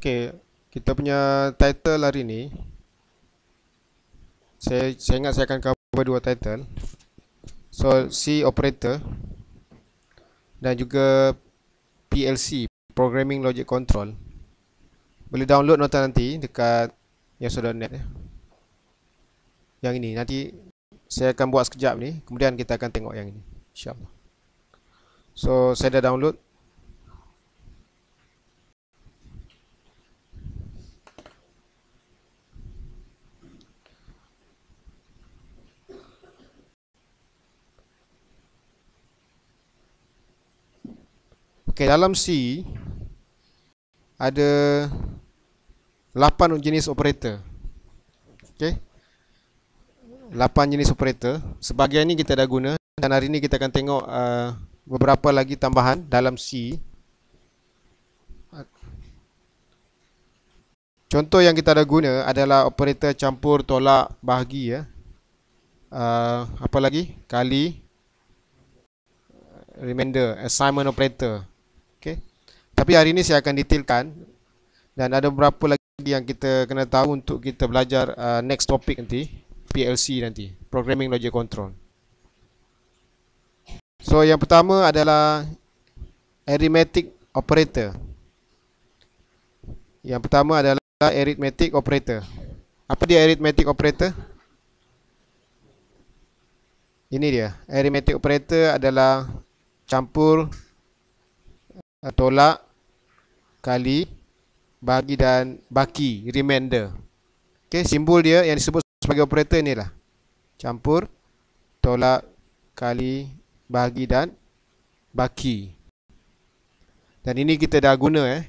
Okey, kita punya title hari ni saya saya ingat saya akan cover dua title. So C operator dan juga PLC programming logic control. Boleh download nota nanti dekat yang yesod.net ya. Yang ini nanti saya akan buat sekejap ni, kemudian kita akan tengok yang ini. insya So saya dah download Okey, dalam C ada 8 jenis operator. Okey. 8 jenis operator. Sebahagian ni kita dah guna dan hari ni kita akan tengok uh, beberapa lagi tambahan dalam C. Contoh yang kita dah guna adalah operator campur, tolak, bahagi ya. Uh, apa lagi? Kali remainder assignment operator Okay, Tapi hari ini saya akan detailkan dan ada beberapa lagi yang kita kena tahu untuk kita belajar uh, next topic nanti, PLC nanti, programming logic control. So yang pertama adalah arithmetic operator. Yang pertama adalah arithmetic operator. Apa dia arithmetic operator? Ini dia. Arithmetic operator adalah campur tolak kali bagi dan baki remainder okey simbol dia yang disebut sebagai operator lah. campur tolak kali bagi dan baki dan ini kita dah guna eh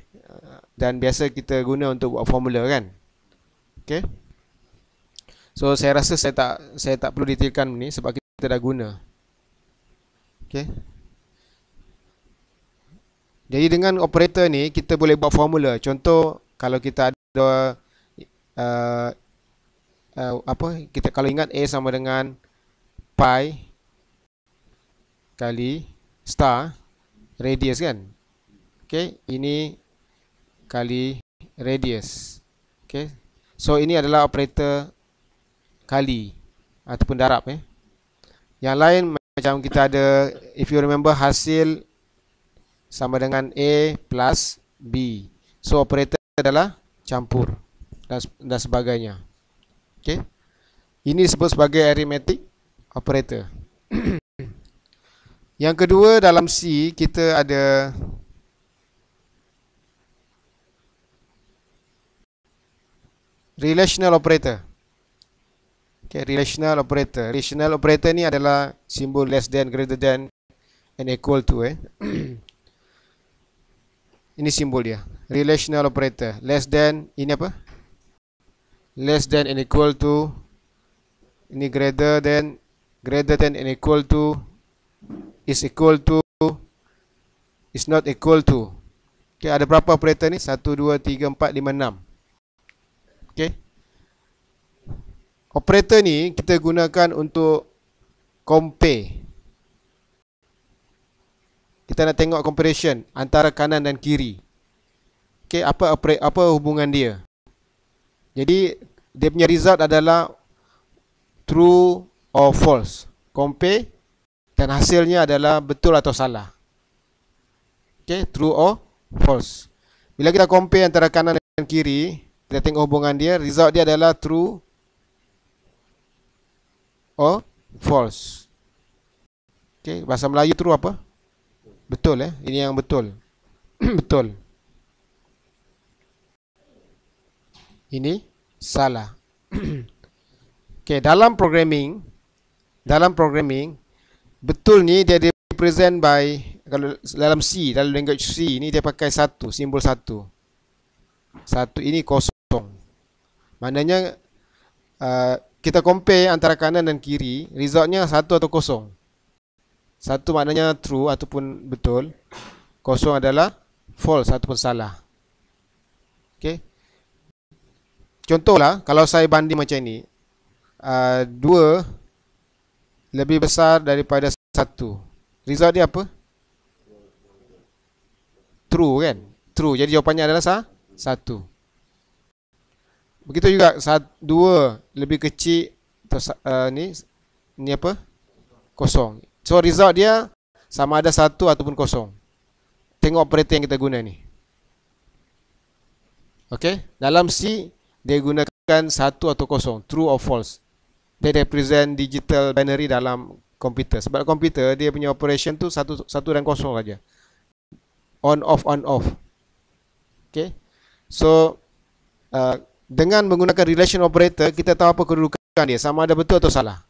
dan biasa kita guna untuk buat formula kan okey so saya rasa saya tak saya tak perlu detailkan ni sebab kita dah guna okey jadi dengan operator ni kita boleh buat formula. Contoh kalau kita ada uh, uh, apa kita kalau ingat a sama dengan pi kali star radius kan. Okey, ini kali radius. Okey. So ini adalah operator kali ataupun darab eh. Yang lain macam kita ada if you remember hasil sama dengan A plus B. So operator adalah campur dan, dan sebagainya. Okay. Ini disebut sebagai arithmetic operator. Yang kedua dalam C kita ada relational operator. Okay, relational operator. Relational operator ni adalah simbol less than, greater than and equal to eh. Ini simbol dia Relational operator Less than Ini apa? Less than and equal to Ini greater than Greater than and equal to Is equal to Is not equal to okay, Ada berapa operator ni? 1, 2, 3, 4, 5, 6 okay. Operator ni kita gunakan untuk Compare kita nak tengok comparison antara kanan dan kiri. Okey, apa apa hubungan dia? Jadi dia punya result adalah true or false. Compare dan hasilnya adalah betul atau salah. Okey, true or false. Bila kita compare antara kanan dan kiri, kita tengok hubungan dia, result dia adalah true or false. Okey, bahasa Melayu true apa? Betul eh? Ini yang betul. betul. Ini salah. okay, dalam programming, dalam programming, betul ni dia represent by, kalau dalam C, dalam language C, ni dia pakai satu, simbol satu. Satu ini kosong. Maknanya, uh, kita compare antara kanan dan kiri, resultnya satu atau kosong. Satu maknanya true ataupun betul. Kosong adalah false ataupun salah. Okey. Contohlah kalau saya banding macam ini. Uh, dua lebih besar daripada satu. Result dia apa? True kan? True. Jadi jawapannya adalah sah? satu. Begitu juga saat dua lebih kecil uh, ni ni apa? Kosong. So result dia sama ada satu ataupun kosong. Tengok operator yang kita guna ni. okay? dalam C dia gunakan satu atau kosong, true or false. Dia represent digital binary dalam komputer. Sebab komputer dia punya operation tu satu satu dan kosong saja. On off on off. Okay? So uh, dengan menggunakan relation operator kita tahu apa kedudukan dia sama ada betul atau salah.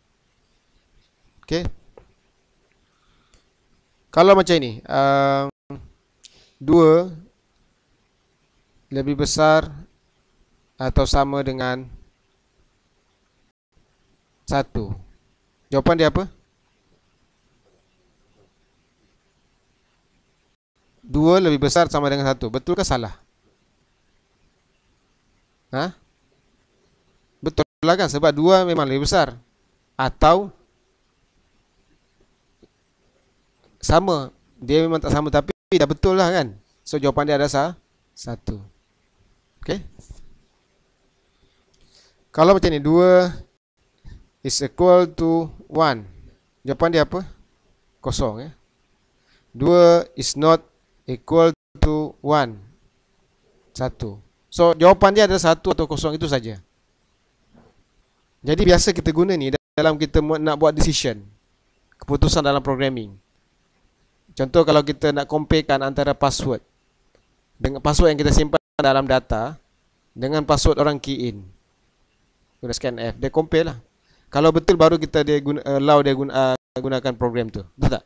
Okay? Kalau macam ni um, Dua Lebih besar Atau sama dengan Satu Jawapan dia apa? Dua lebih besar sama dengan satu Betul ke salah? Ha? Betul lah kan Sebab dua memang lebih besar Atau sama Dia memang tak sama Tapi dah betul lah kan So jawapan dia ada sah Satu Okay Kalau macam ni Dua Is equal to One Jawapan dia apa? Kosong ya Dua is not equal to one Satu So jawapan dia ada satu atau kosong itu saja Jadi biasa kita guna ni Dalam kita nak buat decision Keputusan dalam programming Contoh kalau kita nak comparekan antara password dengan password yang kita simpan dalam data dengan password orang key in. Guna scan F, dia compare lah. Kalau betul baru kita dia guna, allow dia guna, ah, gunakan program tu. Betul tak?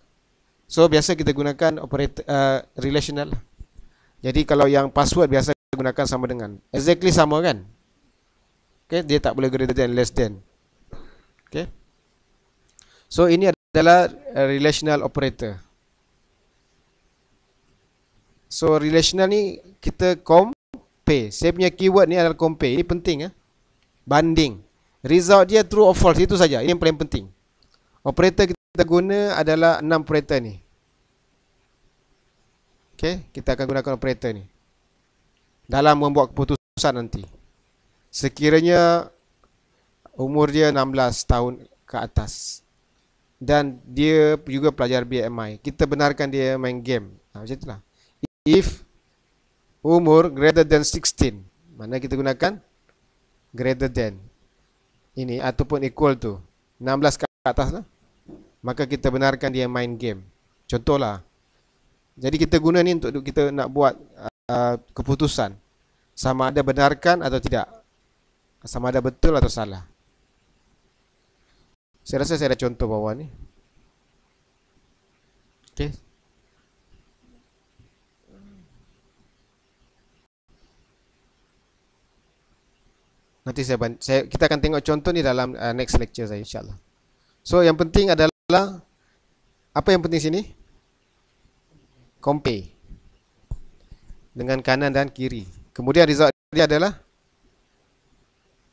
So biasa kita gunakan operator uh, ah, relational. Lah. Jadi kalau yang password biasa kita gunakan sama dengan. Exactly sama kan? Okay, dia tak boleh greater than less than. Okay. So ini adalah relational operator. So relational ni kita compare. Saya punya keyword ni adalah compare. Ini penting ya. Banding. Result dia true or false itu saja. Ini yang paling penting. Operator kita guna adalah enam operator ni. Okay, kita akan gunakan operator ni. Dalam membuat keputusan nanti. Sekiranya umur dia 16 tahun ke atas dan dia juga pelajar BMI, kita benarkan dia main game. Ha, macam itulah if umur greater than 16 mana kita gunakan greater than ini ataupun equal to 16 ke atas lah. maka kita benarkan dia main game contohlah jadi kita guna ni untuk kita nak buat uh, keputusan sama ada benarkan atau tidak sama ada betul atau salah saya rasa saya ada contoh bawah ni Okay. Nanti saya, saya kita akan tengok contoh ni dalam uh, next lecture saya insyaAllah. So yang penting adalah, apa yang penting sini? Compare. Dengan kanan dan kiri. Kemudian result dia adalah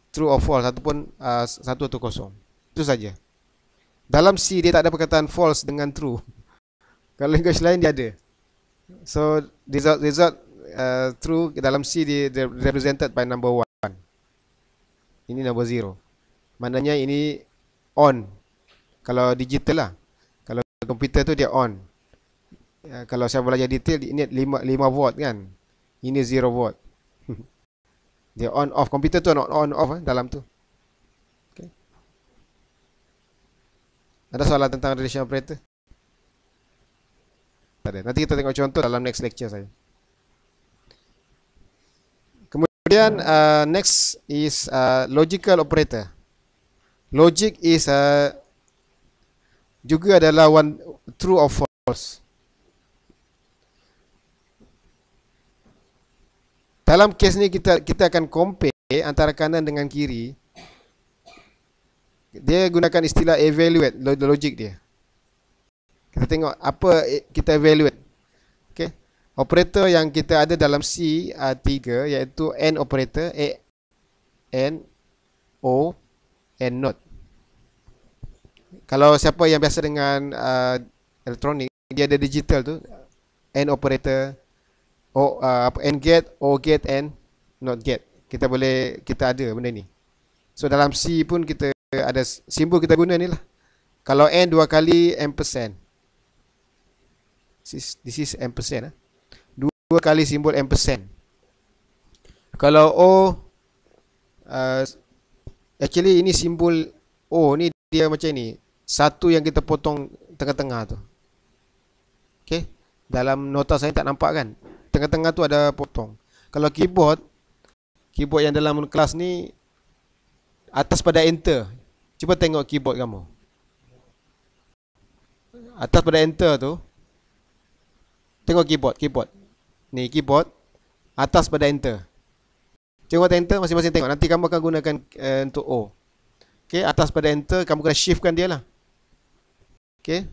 true or false ataupun uh, satu atau kosong. Itu saja. Dalam C dia tak ada perkataan false dengan true. Kalau language lain dia ada. So result, result uh, true dalam C dia represented by number one. Ini nombor zero Maknanya ini on Kalau digital lah Kalau komputer tu dia on ya, Kalau saya belajar detail Ini 5, 5 volt kan Ini zero volt Dia on off Komputer tu on, on off eh, dalam tu okay. Ada soalan tentang relation operator? Tak ada. Nanti kita tengok contoh dalam next lecture saya Kemudian uh, next is uh, logical operator. Logic is uh, juga adalah one true or false. Dalam kes ni kita kita akan compare antara kanan dengan kiri. Dia gunakan istilah evaluate logic dia. Kita tengok apa eh, kita evaluate operator yang kita ada dalam C3 uh, iaitu N operator A, AND O N NOT kalau siapa yang biasa dengan uh, elektronik dia ada digital tu N operator O uh, N GATE O GATE AND NOT GATE kita boleh kita ada benda ni so dalam C pun kita ada simbol kita guna ni lah kalau N dua kali AND percent this is AND percent lah eh? dua kali simbol ampersand. Kalau O, uh, actually ini simbol O ni dia macam ni. Satu yang kita potong tengah-tengah tu. Okay. Dalam nota saya tak nampak kan. Tengah-tengah tu ada potong. Kalau keyboard, keyboard yang dalam kelas ni, atas pada enter. Cuba tengok keyboard kamu. Atas pada enter tu, tengok keyboard, keyboard ni keyboard atas pada enter. Tengok enter masing-masing tengok. Nanti kamu akan gunakan uh, untuk O. Okey, atas pada enter kamu kena shiftkan dia lah. Okey.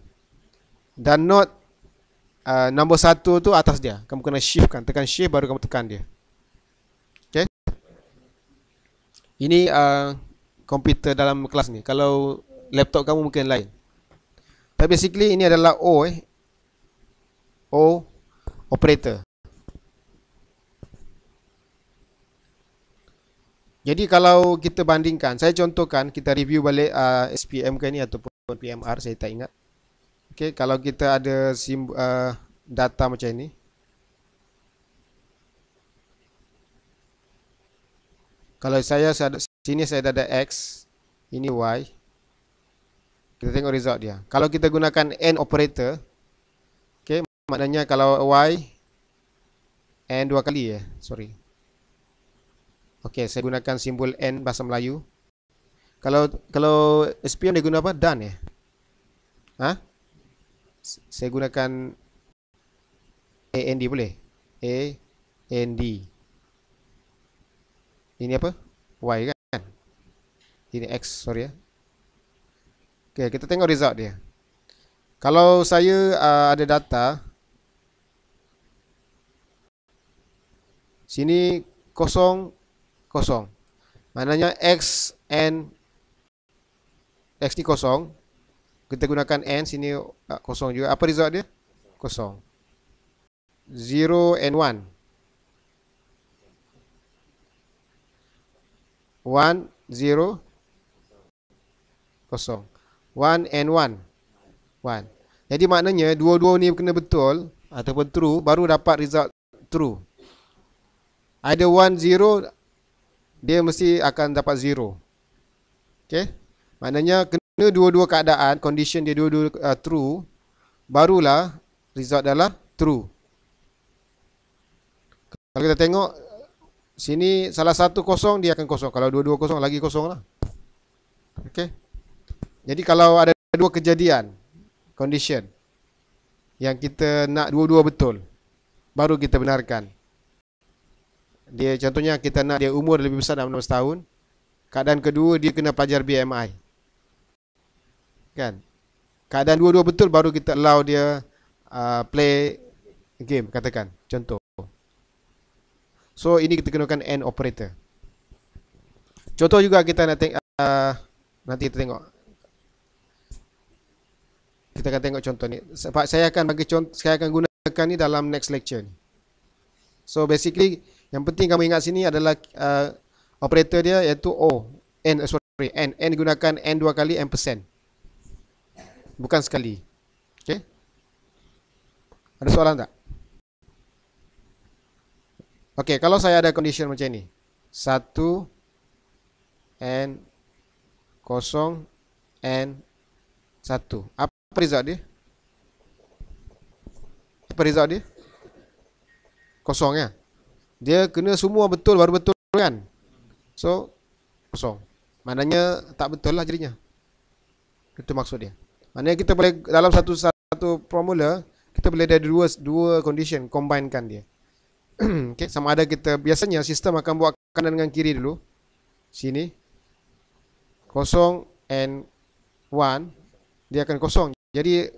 Dan not uh, eh, nombor satu tu atas dia. Kamu kena shiftkan, tekan shift baru kamu tekan dia. Okey. Ini a uh, eh, komputer dalam kelas ni. Kalau laptop kamu mungkin lain. Tapi basically ini adalah O eh. O operator. Jadi kalau kita bandingkan, saya contohkan kita review balik uh, SPM ke ni ataupun PMR saya tak ingat. Okey, kalau kita ada sim, uh, data macam ini. Kalau saya sini saya ada x, ini y. Kita tengok result dia. Kalau kita gunakan n operator, okey, maknanya kalau y n dua kali ya, sorry. Okey, saya gunakan simbol N bahasa Melayu. Kalau kalau spion dia guna apa? Dan ya? Ha? Saya gunakan n AND boleh? A N D. Ini apa? Y kan? Ini X, sorry ya. Okey, kita tengok result dia. Kalau saya uh, ada data sini kosong kosong. Maknanya x n x ni kosong. Kita gunakan n sini kosong juga. Apa result dia? Kosong. 0 and 1. 1 zero kosong one and one one. jadi maknanya dua-dua ni kena betul ataupun true baru dapat result true either zero dia mesti akan dapat zero. Okey. Maknanya kena dua-dua keadaan, condition dia dua-dua uh, true, barulah result adalah true. Kalau kita tengok sini salah satu kosong dia akan kosong. Kalau dua-dua kosong lagi kosonglah. Okey. Jadi kalau ada dua kejadian condition yang kita nak dua-dua betul baru kita benarkan dia contohnya kita nak dia umur lebih besar dalam 16 tahun keadaan kedua dia kena pelajar BMI kan keadaan dua-dua betul baru kita allow dia uh, play game katakan contoh so ini kita kenakan end operator contoh juga kita nak tengok uh, nanti kita tengok kita akan tengok contoh ni sebab saya akan bagi contoh saya akan gunakan ni dalam next lecture ni so basically yang penting kamu ingat sini adalah uh, operator dia iaitu O. N, eh, sorry, N. N gunakan N dua kali, N persen. Bukan sekali. Okay. Ada soalan tak? Okay, kalau saya ada condition macam ni. Satu, N, kosong, N, satu. Apa result dia? Apa result dia? Kosong ya? dia kena semua betul baru betul kan so kosong maknanya tak betul lah jadinya itu maksud dia maknanya kita boleh dalam satu satu formula kita boleh ada dua dua condition combinekan dia Okay, sama ada kita biasanya sistem akan buat kanan dengan kiri dulu sini kosong and one dia akan kosong jadi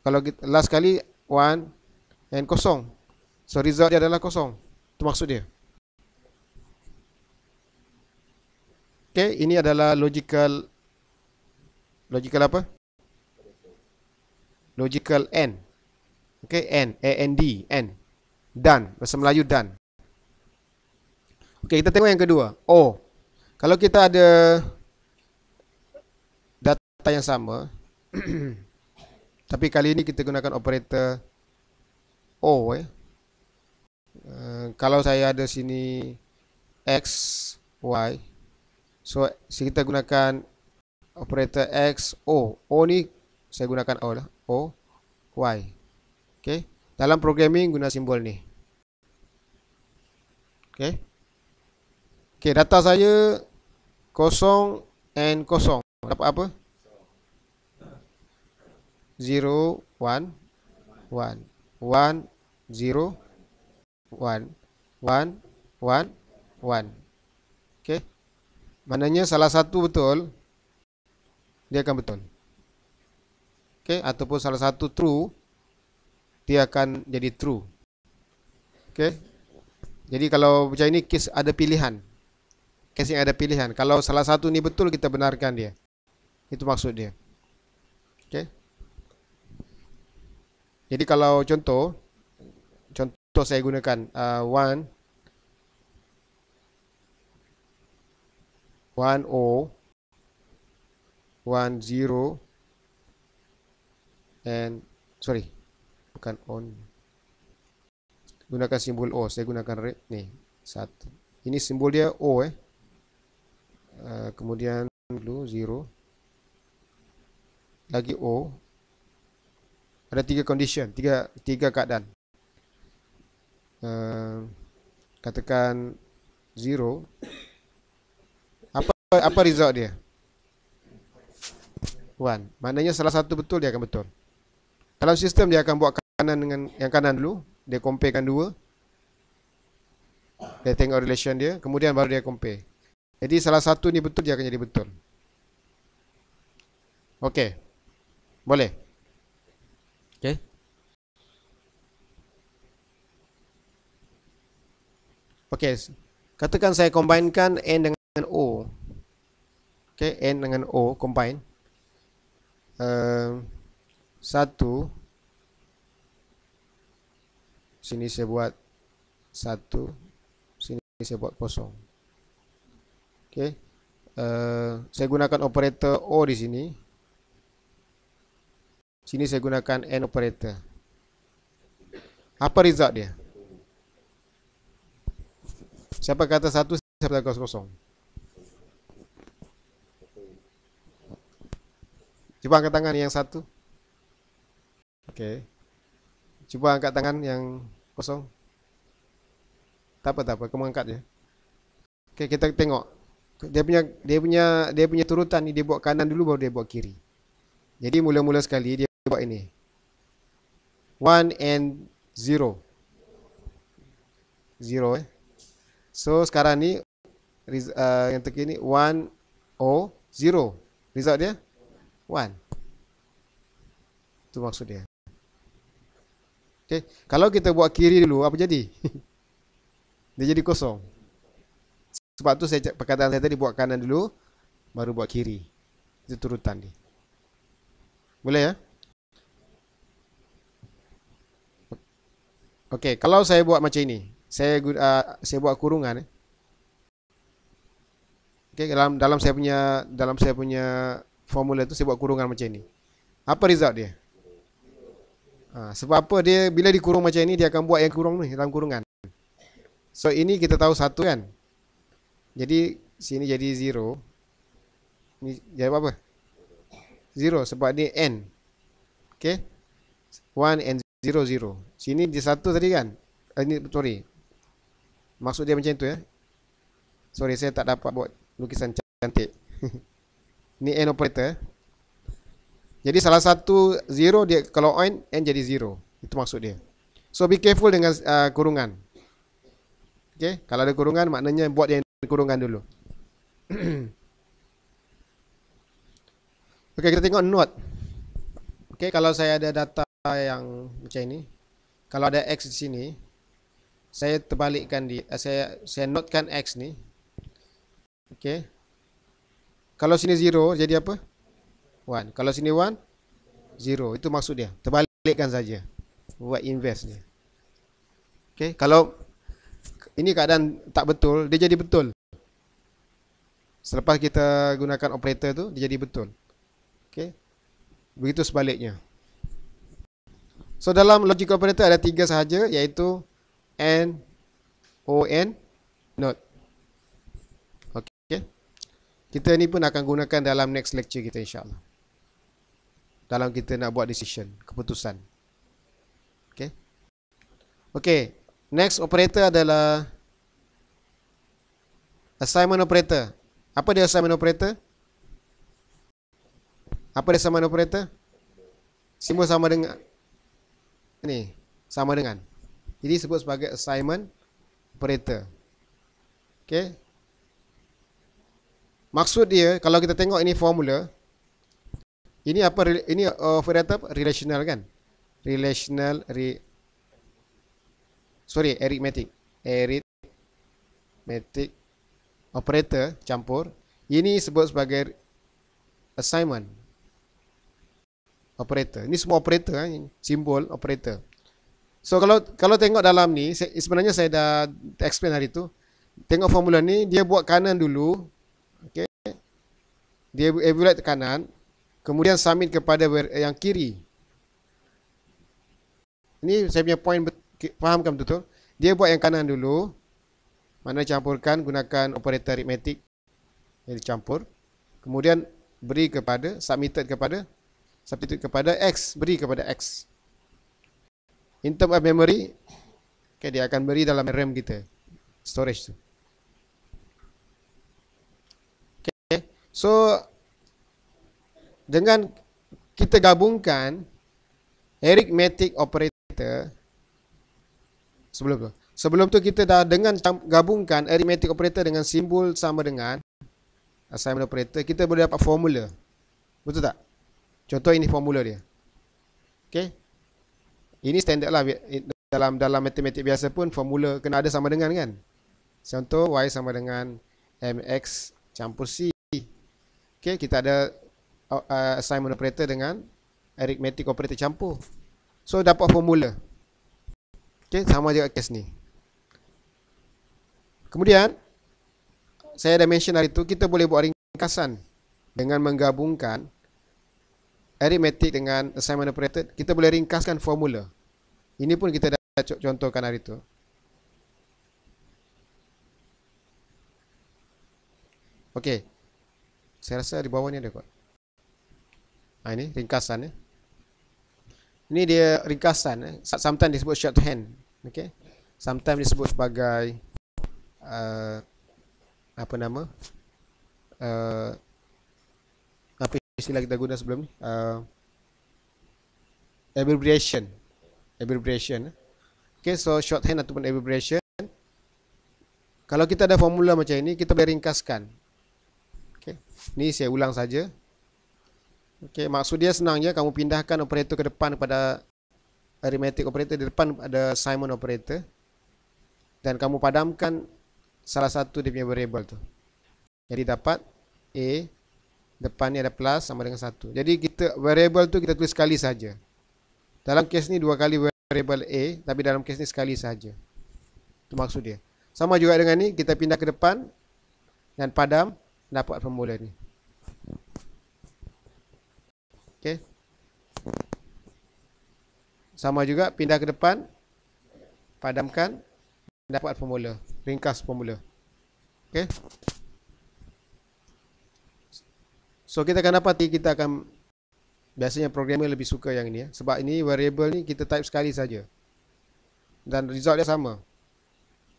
kalau kita, last kali one and kosong so result dia adalah kosong itu maksud dia. Okay, ini adalah logical logical apa? Logical N. okay N, A N D, N. Dan bahasa Melayu dan. Okay, kita tengok yang kedua. O. Kalau kita ada data yang sama tapi kali ini kita gunakan operator O eh. Eh, kalau saya ada sini x y so kita gunakan operator x o o ni saya gunakan o lah o y okey dalam programming guna simbol ni okey okey data saya kosong and kosong dapat apa 0 1 1 0 1 1 1 okey maknanya salah satu betul dia akan betul Okay, ataupun salah satu true dia akan jadi true Okay, jadi kalau macam ini kes ada pilihan kes yang ada pilihan kalau salah satu ni betul kita benarkan dia itu maksud dia Okay, jadi kalau contoh Contoh saya gunakan uh, one one o one zero and sorry bukan on gunakan simbol o saya gunakan red ni satu ini simbol dia o eh uh, kemudian dulu zero lagi o ada tiga condition tiga tiga keadaan Eh, katakan zero. apa apa result dia 1 maknanya salah satu betul dia akan betul kalau sistem dia akan buat kanan dengan yang kanan dulu dia comparekan dua dia tengok relation dia kemudian baru dia compare jadi salah satu ni betul dia akan jadi betul okey boleh okey Okey. Katakan saya combinekan N dengan O. Okey, N dengan O combine. Uh, satu. Sini saya buat satu. Sini saya buat kosong. Okey. Uh, saya gunakan operator O di sini. Sini saya gunakan N operator. Apa result dia? Siapa kata satu Siapa kata kosong Cuba angkat tangan yang satu Okey Cuba angkat tangan yang kosong Tak apa tak apa Kamu angkat je Okey kita tengok dia punya dia punya dia punya turutan ni dia buat kanan dulu baru dia buat kiri. Jadi mula-mula sekali dia buat ini. 1 and 0. 0 eh. So sekarang ni uh, yang terkini 1 or 0. Result dia 1. Tu maksud dia. Okey, kalau kita buat kiri dulu apa jadi? dia jadi kosong. Sebab tu saya perkataan saya tadi buat kanan dulu baru buat kiri. Itu turutan dia. Boleh ya? Okey, kalau saya buat macam ini, saya uh, saya buat kurungan eh. Okay, dalam dalam saya punya dalam saya punya formula tu saya buat kurungan macam ni. Apa result dia? Ha, sebab apa dia bila dikurung macam ni dia akan buat yang kurung ni dalam kurungan. So ini kita tahu satu kan. Jadi sini jadi zero. Ini jadi apa? Zero sebab ni n. Okay. 1 and 0, 0. Sini dia satu tadi kan? ini eh, sorry. Maksud dia macam tu ya. Sorry saya tak dapat buat lukisan cantik. Ini n operator. Eh. Jadi salah satu zero dia kalau on end jadi zero. Itu maksud dia. So be careful dengan uh, kurungan. Okey, kalau ada kurungan maknanya buat yang kurungan dulu. Okey, kita tengok not. Okey, kalau saya ada data yang macam ini. Kalau ada x di sini, saya terbalikkan di eh, saya saya notkan x ni okey kalau sini 0 jadi apa 1 kalau sini 1 0 itu maksud dia terbalikkan saja buat inverse dia okey kalau ini keadaan tak betul dia jadi betul selepas kita gunakan operator tu dia jadi betul okey begitu sebaliknya so dalam logic operator ada tiga sahaja iaitu And, O N Note Okay Kita ni pun akan gunakan dalam next lecture kita insyaAllah Dalam kita nak buat decision Keputusan Okay Okay Next operator adalah Assignment operator Apa dia assignment operator? Apa dia assignment operator? Simbol sama dengan Ini Sama dengan ini disebut sebagai assignment operator. Okey. Maksud dia kalau kita tengok ini formula ini apa ini uh, operator apa? relational kan? Relational re, sorry, arithmetic. Arithmetic operator campur. Ini disebut sebagai assignment operator. Ini semua operator kan? Simbol operator. So kalau kalau tengok dalam ni sebenarnya saya dah explain hari tu. Tengok formula ni dia buat kanan dulu. Okey. Dia evaluate kanan, kemudian submit kepada yang kiri. Ini saya punya point fahamkan betul. Dia buat yang kanan dulu. Mana campurkan gunakan operator aritmetik yang dicampur. Kemudian beri kepada submitted kepada submitted kepada X, beri kepada X. In term of memory, okay, dia akan beri dalam RAM kita. Storage tu. Okay. So, dengan kita gabungkan arithmetic operator sebelum tu. Sebelum tu kita dah dengan gabungkan arithmetic operator dengan simbol sama dengan assignment operator, kita boleh dapat formula. Betul tak? Contoh ini formula dia. Okay. Ini standard lah dalam dalam matematik biasa pun formula kena ada sama dengan kan. Contoh y sama dengan mx campur c. Okey, kita ada uh, assignment operator dengan arithmetic operator campur. So dapat formula. Okey, sama juga kes ni. Kemudian saya dah mention hari tu kita boleh buat ringkasan dengan menggabungkan arithmetic dengan assignment operated, kita boleh ringkaskan formula. Ini pun kita dah contohkan hari tu. Okey. Saya rasa di bawah ni ada kot. Ha, ini ringkasan. Eh. Ini dia ringkasan. Eh. Sometimes disebut short hand. Okay. Sometimes disebut sebagai uh, apa nama? Uh, istilah kita guna sebelum ni uh, abbreviation abbreviation eh. okay so shorthand ataupun abbreviation kalau kita ada formula macam ini kita boleh ringkaskan okay ni saya ulang saja okay maksud dia senang je kamu pindahkan operator ke depan kepada arithmetic operator di depan ada simon operator dan kamu padamkan salah satu dia punya variable tu jadi dapat a depan ni ada plus sama dengan satu. Jadi kita variable tu kita tulis sekali saja. Dalam kes ni dua kali variable A tapi dalam kes ni sekali saja. Itu maksud dia. Sama juga dengan ni kita pindah ke depan dan padam dapat formula ni. Okey. Sama juga pindah ke depan padamkan dapat formula, ringkas formula. Okey. So kita akan dapat kita akan biasanya programmer lebih suka yang ini ya. Sebab ini variable ni kita type sekali saja. Dan result dia sama.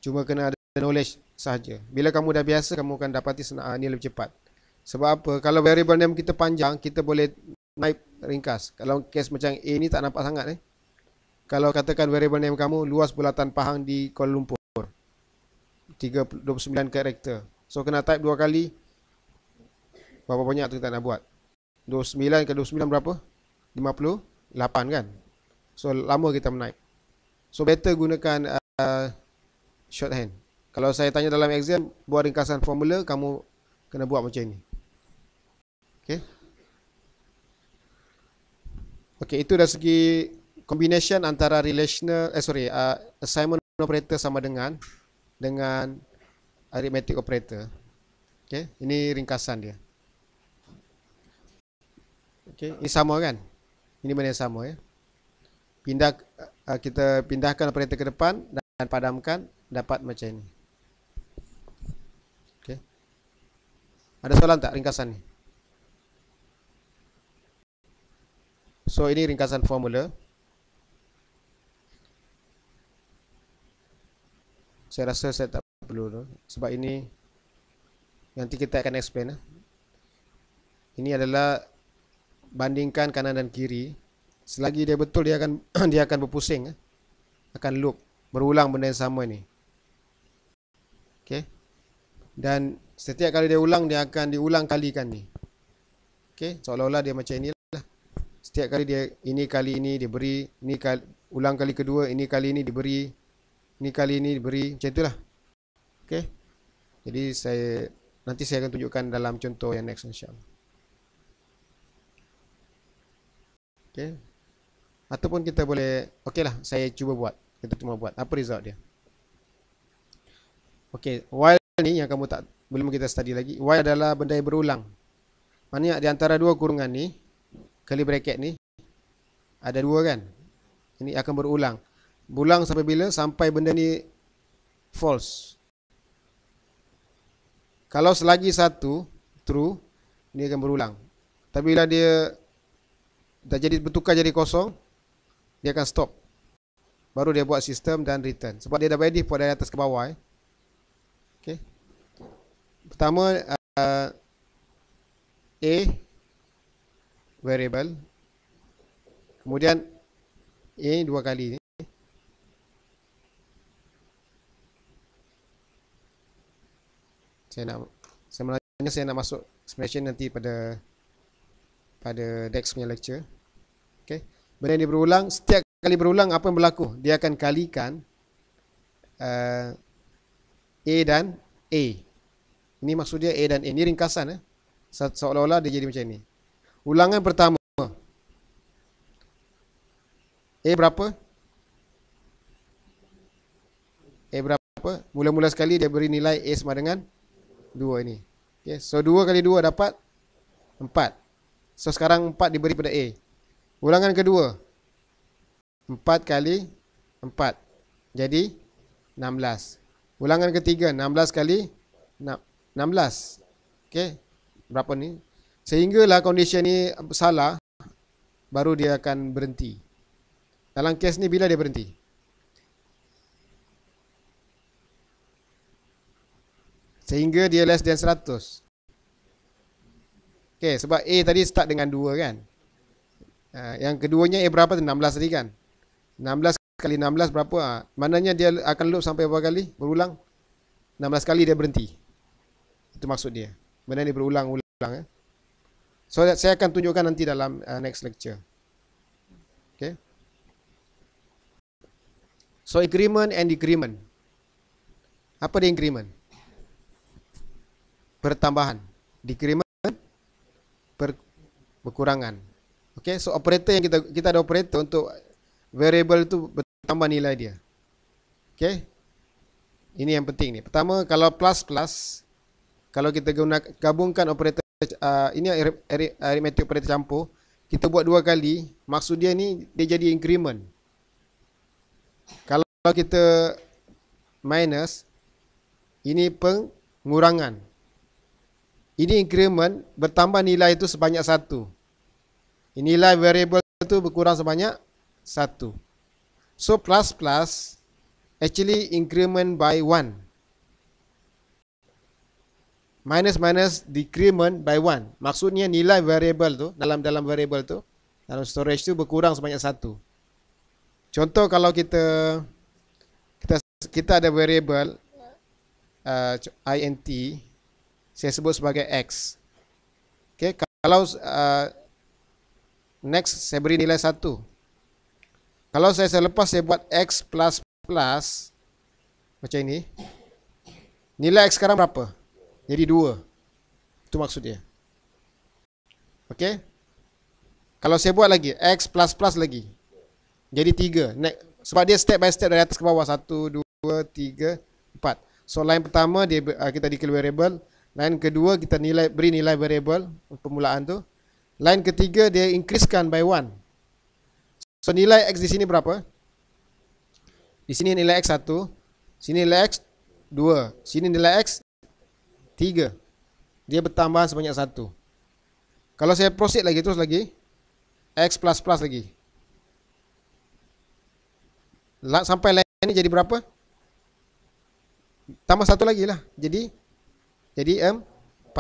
Cuma kena ada knowledge saja Bila kamu dah biasa, kamu akan dapati senang, ah, ini lebih cepat. Sebab apa? Kalau variable name kita panjang, kita boleh naik ringkas. Kalau case macam A ni tak nampak sangat eh. Kalau katakan variable name kamu luas bulatan pahang di Kuala Lumpur. 29 karakter. So kena type dua kali, Berapa banyak tu kita nak buat 29 ke 29 berapa 58 kan So lama kita menaik So better gunakan uh, Shorthand Kalau saya tanya dalam exam Buat ringkasan formula Kamu kena buat macam ni Okay Okay itu dari segi Combination antara relational eh, Sorry uh, Assignment operator sama dengan Dengan Arithmetic operator Okay Ini ringkasan dia Okey, ini sama kan? Ini benda yang sama ya. Pindah uh, kita pindahkan operator ke depan dan padamkan dapat macam ini. Okey. Ada soalan tak ringkasan ni? So ini ringkasan formula. Saya rasa saya tak perlu sebab ini nanti kita akan explain ya. ini adalah bandingkan kanan dan kiri selagi dia betul dia akan dia akan berpusing eh. akan loop berulang benda yang sama ni okey dan setiap kali dia ulang dia akan diulang kalikan ni okey seolah-olah dia macam inilah setiap kali dia ini kali ini dia beri ini kali, ulang kali kedua ini kali ini diberi ini kali ini diberi macam itulah okey jadi saya nanti saya akan tunjukkan dalam contoh yang next insyaallah Okay. Ataupun kita boleh, okeylah saya cuba buat. Kita cuma buat. Apa result dia? Okey, while ni yang kamu tak, belum kita study lagi. While adalah benda yang berulang. Maksudnya di antara dua kurungan ni, kali bracket ni, ada dua kan? Ini akan berulang. Berulang sampai bila? Sampai benda ni false. Kalau selagi satu, true, ini akan berulang. Tapi bila dia dah jadi bertukar jadi kosong dia akan stop baru dia buat sistem dan return sebab dia dah ready buat dari atas ke bawah eh. okey pertama uh, a variable kemudian a dua kali ni eh. saya nak saya nak masuk expression nanti pada pada next punya lecture. Okay. Benda ini berulang. Setiap kali berulang, apa yang berlaku? Dia akan kalikan uh, A dan A. Ini maksud dia A dan A. Ini ringkasan. Eh? Seolah-olah dia jadi macam ini. Ulangan pertama. A berapa? A berapa? Mula-mula sekali dia beri nilai A sama dengan 2 ini. Okay. So 2 kali 2 dapat 4. So sekarang 4 diberi pada A. Ulangan kedua. 4 kali 4. Jadi 16. Ulangan ketiga 16 kali 16. Okey. Berapa ni? Sehinggalah condition ni salah baru dia akan berhenti. Dalam kes ni bila dia berhenti? Sehingga dia less than Okay, sebab A tadi start dengan 2 kan. Ha, yang keduanya A berapa? 16 tadi kan. 16 kali 16 berapa? Ha, maknanya dia akan loop sampai berapa kali? Berulang. 16 kali dia berhenti. Itu maksud dia. Benda ni berulang-ulang. Eh? So, saya akan tunjukkan nanti dalam uh, next lecture. Okay. So, agreement and decrement. Apa dia agreement? Pertambahan. Decrement berkurangan. Okey, so operator yang kita kita ada operator untuk variable tu bertambah nilai dia. Okey. Ini yang penting ni. Pertama kalau plus plus kalau kita guna gabungkan operator uh, ini aritmetik operator campur, kita buat dua kali, maksud dia ni dia jadi increment. Kalau kita minus ini pengurangan. Ini increment bertambah nilai itu sebanyak satu. Nilai variable itu berkurang sebanyak satu. So plus plus actually increment by one. Minus minus decrement by one. Maksudnya nilai variable tu dalam dalam variable tu dalam storage tu berkurang sebanyak satu. Contoh kalau kita kita kita ada variable uh, int saya sebut sebagai X. Okay, kalau uh, next saya beri nilai 1. Kalau saya selepas saya buat X plus plus macam ini, nilai X sekarang berapa? Jadi 2. Itu maksudnya. Okay. Kalau saya buat lagi, X plus plus lagi. Jadi 3. Next, sebab dia step by step dari atas ke bawah. 1, 2, 3, 4. So line pertama dia uh, kita declare variable. Line kedua kita nilai beri nilai variable untuk permulaan tu. Line ketiga dia increasekan by 1. So nilai x di sini berapa? Di sini nilai x 1, sini nilai x 2, sini nilai x 3. Dia bertambah sebanyak 1. Kalau saya proceed lagi terus lagi x plus plus lagi. Sampai line ini jadi berapa? Tambah satu lagi lah. Jadi jadi M4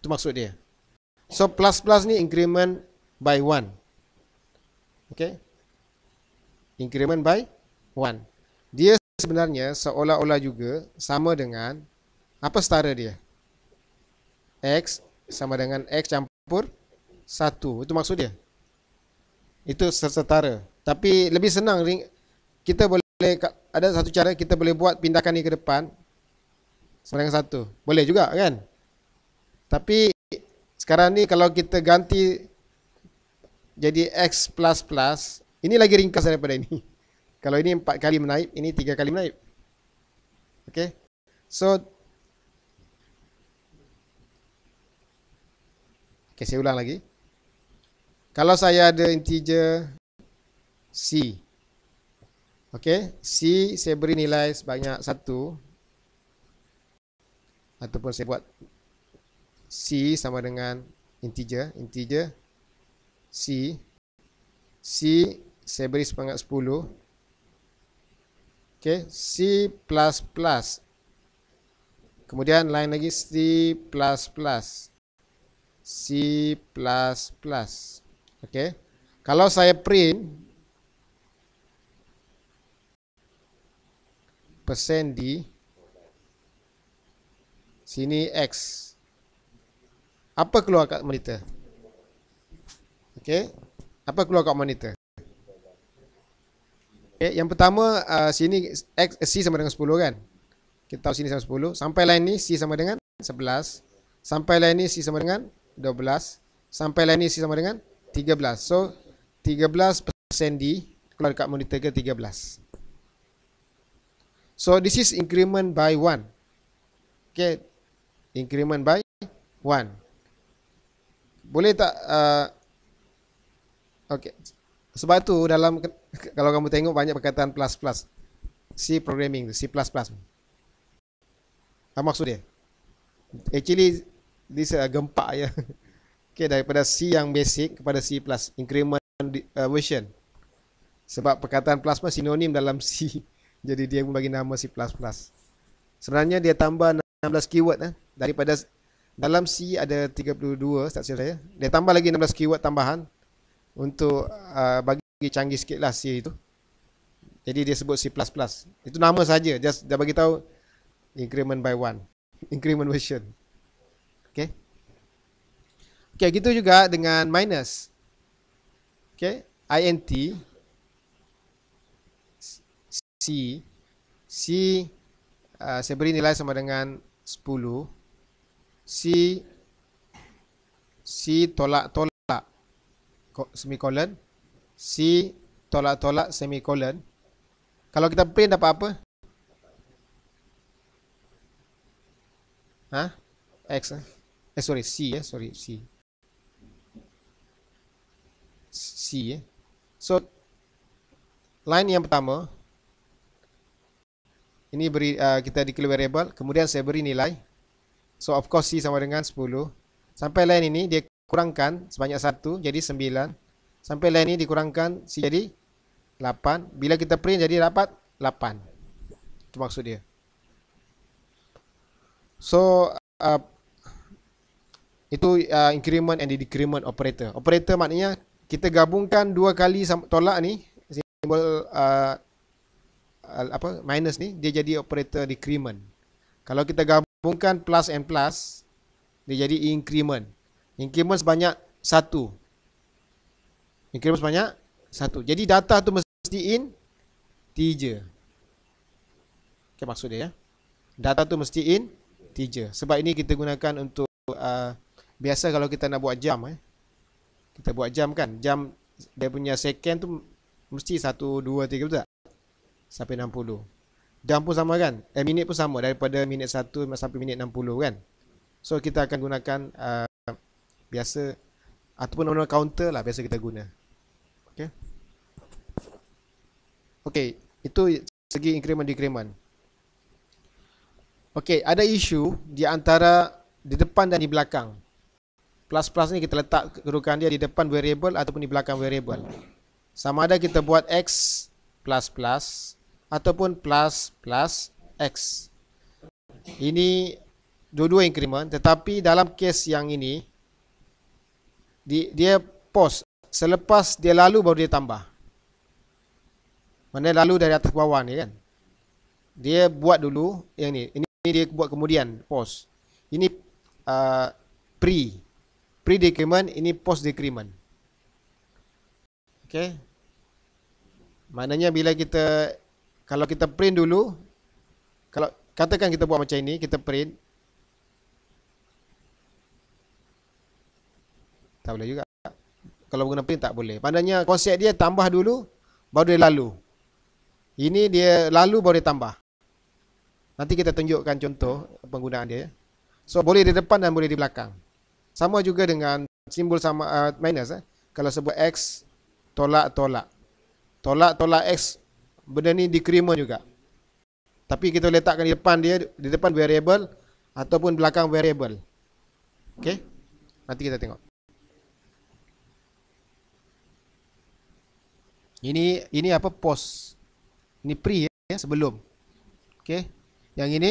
Itu maksud dia So plus plus ni increment by 1 Okay Increment by 1 Dia sebenarnya seolah-olah juga Sama dengan Apa setara dia X sama dengan X campur 1 Itu maksud dia Itu setara Tapi lebih senang ring Kita boleh Ada satu cara kita boleh buat pindahkan ni ke depan sembilan satu. Boleh juga kan? Tapi sekarang ni kalau kita ganti jadi X++, ini lagi ringkas daripada ini. Kalau ini empat kali menaip, ini tiga kali menaip. Okay. So, okay, saya ulang lagi. Kalau saya ada integer C, okay, C saya beri nilai sebanyak satu, ataupun saya buat C sama dengan integer, integer C C saya beri sepangkat 10 ok C++ plus plus kemudian lain lagi C++ plus plus C++ plus plus ok kalau saya print persen di Sini X Apa keluar kat monitor? Okay Apa keluar kat monitor? Okay, yang pertama uh, Sini X, eh, C sama dengan 10 kan? Kita tahu sini sama 10 Sampai line ni C sama dengan 11 Sampai line ni C sama dengan 12 Sampai line ni C sama dengan 13 So 13% D Keluar dekat monitor ke 13 So this is increment by 1 Okay increment by 1 boleh tak uh, okey sebab tu dalam kalau kamu tengok banyak perkataan plus plus C programming C++ apa maksud dia actually this uh, gempak ya okey daripada C yang basic kepada C+ increment uh, version sebab perkataan plasma sinonim dalam C jadi dia pun bagi nama C++ sebenarnya dia tambah 16 keyword eh daripada dalam C ada 32 start saya. Dia tambah lagi 16 keyword tambahan untuk uh, bagi canggih sikitlah C itu. Jadi dia sebut C++. Itu nama saja. Just dia bagi tahu increment by one. Increment version. Okay. Okay, gitu juga dengan minus. Okay. INT. C. C. Uh, saya beri nilai sama dengan 10 si si tolak tolak semicolon si tolak tolak semicolon kalau kita print dapat apa ha x eh, eh sorry c ya eh? sorry c c ya eh? so line yang pertama ini beri uh, kita declare variable kemudian saya beri nilai So of course C sama dengan 10 Sampai line ini dia kurangkan sebanyak 1 jadi 9 Sampai line ini dikurangkan C jadi 8 Bila kita print jadi dapat 8 Itu maksud dia So uh, Itu uh, increment and decrement operator Operator maknanya kita gabungkan dua kali tolak ni Simbol uh, apa minus ni Dia jadi operator decrement Kalau kita gabung gabungkan plus and plus dia jadi increment. Increment sebanyak satu. Increment sebanyak satu. Jadi data tu mesti in tiga. okay, maksud dia ya? Data tu mesti in tiga. Sebab ini kita gunakan untuk uh, biasa kalau kita nak buat jam eh. Kita buat jam kan. Jam dia punya second tu mesti satu dua tiga, betul tak? Sampai enam puluh jam pun sama kan eh, minit pun sama daripada minit 1 sampai minit 60 kan so kita akan gunakan uh, biasa ataupun normal counter lah biasa kita guna Okay. Okay, itu segi increment decrement Okay, ada isu di antara di depan dan di belakang plus plus ni kita letak kedudukan dia di depan variable ataupun di belakang variable sama ada kita buat x plus plus ataupun plus plus x. Ini dua-dua increment tetapi dalam kes yang ini dia post selepas dia lalu baru dia tambah. Mana lalu dari atas ke bawah ni kan. Dia buat dulu yang ni. Ini dia buat kemudian post. Ini uh, pre pre decrement ini post decrement. Okey. Maknanya bila kita kalau kita print dulu kalau katakan kita buat macam ini kita print tak boleh juga kalau guna print tak boleh padanya konsep dia tambah dulu baru dia lalu ini dia lalu baru dia tambah nanti kita tunjukkan contoh penggunaan dia so boleh di depan dan boleh di belakang sama juga dengan simbol sama uh, minus eh kalau sebut x tolak tolak tolak tolak x benda ni dikerima juga. Tapi kita letakkan di depan dia, di depan variable ataupun belakang variable. Okay? Nanti kita tengok. Ini ini apa post. Ini pre ya, ya sebelum. Okey. Yang ini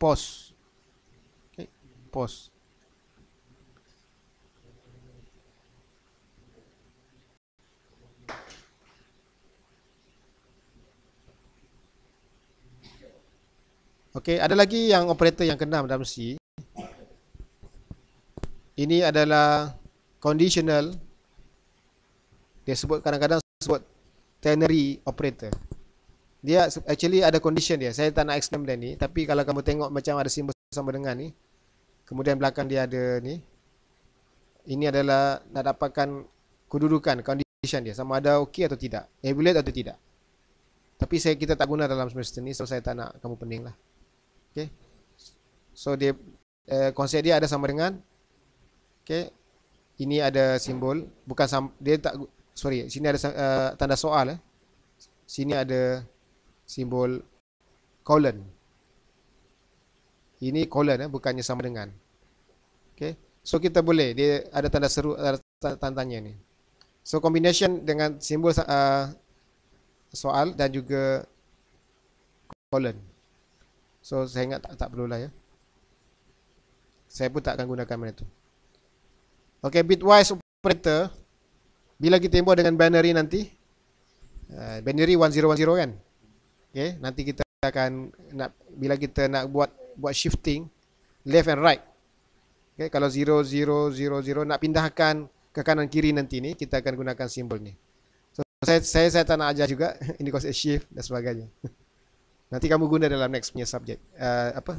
post. Okey, post. Okey, ada lagi yang operator yang kena dalam C. Ini adalah conditional. Dia sebut kadang-kadang sebut ternary operator. Dia actually ada condition dia. Saya tak nak explain benda ni. Tapi kalau kamu tengok macam ada simbol sama dengan ni. Kemudian belakang dia ada ni. Ini adalah nak dapatkan kedudukan, condition dia. Sama ada okey atau tidak. Evaluate atau tidak. Tapi saya kita tak guna dalam semester ni. So saya tak nak kamu pening lah okay. So dia eh, konsep dia ada sama dengan okay. Ini ada simbol bukan sama, dia tak sorry sini ada uh, tanda soal eh. Sini ada simbol colon. Ini colon eh bukannya sama dengan. Okay. So kita boleh dia ada tanda seru ada tanda tanya ni. So combination dengan simbol uh, soal dan juga colon. So saya ingat tak, tak perlulah ya Saya pun tak akan gunakan benda tu Okay bitwise operator Bila kita import dengan binary nanti uh, Binary 1010 kan Okay nanti kita akan nak Bila kita nak buat buat shifting Left and right Okay kalau 0000 Nak pindahkan ke kanan kiri nanti ni Kita akan gunakan simbol ni So saya, saya, saya tak nak ajar juga Ini kos shift dan sebagainya Nanti kamu guna dalam next punya subjek. Uh, eh, apa?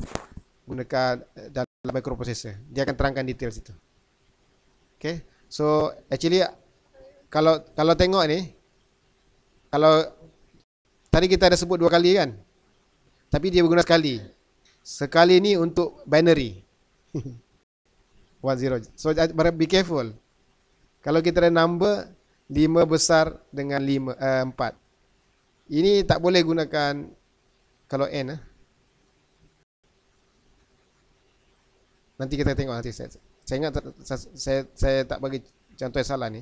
Gunakan eh, dalam microprocessor. Dia akan terangkan detail situ. Okay. So actually kalau kalau tengok ni kalau tadi kita ada sebut dua kali kan? Tapi dia guna sekali. Sekali ni untuk binary. one zero. So be careful. Kalau kita ada number 5 besar dengan lima uh, eh, 4. Ini tak boleh gunakan kalau N eh. nanti kita tengok nanti saya, saya ingat saya, saya, tak bagi contoh yang salah ni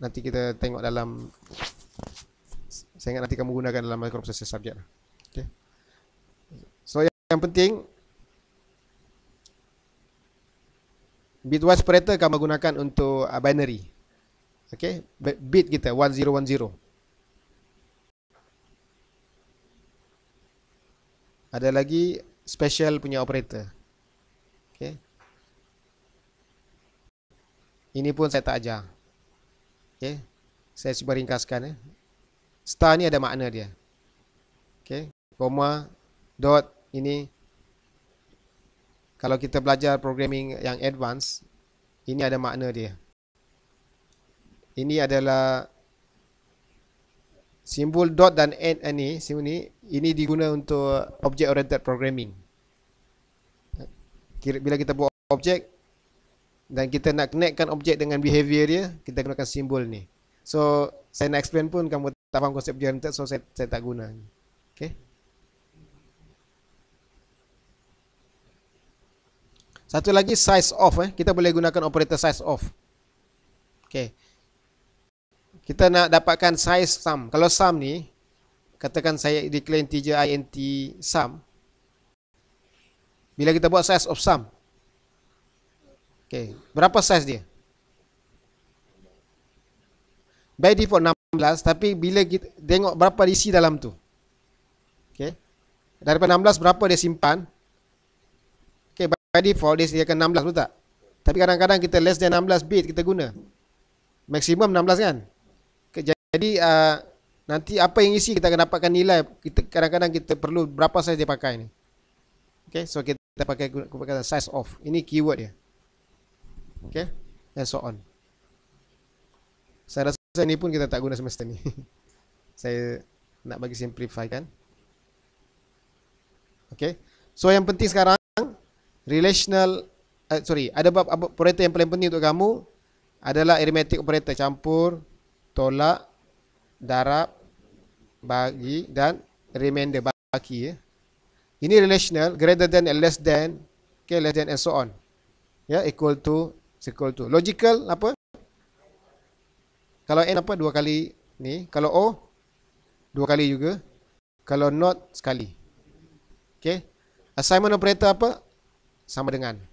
nanti kita tengok dalam saya ingat nanti kamu gunakan dalam microprocessor subject lah. okay. so yang, yang penting bitwise operator kamu gunakan untuk uh, binary okay. bit kita 1010 Ada lagi special punya operator. Okay, Ini pun saya tak ajar. Okay, Saya cuba ringkaskan eh. Star ni ada makna dia. Okay, Koma, dot ini kalau kita belajar programming yang advance, ini ada makna dia. Ini adalah simbol dot dan add ini simbol ni ini diguna untuk object oriented programming bila kita buat objek dan kita nak connectkan objek dengan behavior dia kita gunakan simbol ni so saya nak explain pun kamu tak faham konsep object oriented so saya, saya tak guna Okay. satu lagi size of eh kita boleh gunakan operator size of Okay kita nak dapatkan size sum. Kalau sum ni, katakan saya declare integer int sum. Bila kita buat size of sum. Okay. Berapa size dia? By default 16. Tapi bila kita tengok berapa isi dalam tu. Okay. Daripada 16 berapa dia simpan. Okay. By default dia sediakan 16 betul tak? Tapi kadang-kadang kita less than 16 bit kita guna. Maksimum 16 kan? Jadi uh, nanti apa yang isi kita akan dapatkan nilai kita kadang-kadang kita perlu berapa saiz dia pakai ni. Okey, so kita pakai kata size of. Ini keyword dia. Okey, and so on. Saya rasa ni pun kita tak guna semester ni. Saya nak bagi simplify kan. Okey. So yang penting sekarang relational uh, sorry, ada apa operator yang paling penting untuk kamu adalah arithmetic operator campur tolak darab bagi dan remainder baki ya. ini relational greater than and less than okay less than and so on ya yeah, equal to equal to logical apa kalau n apa dua kali ni kalau o dua kali juga kalau not sekali okay assignment operator apa sama dengan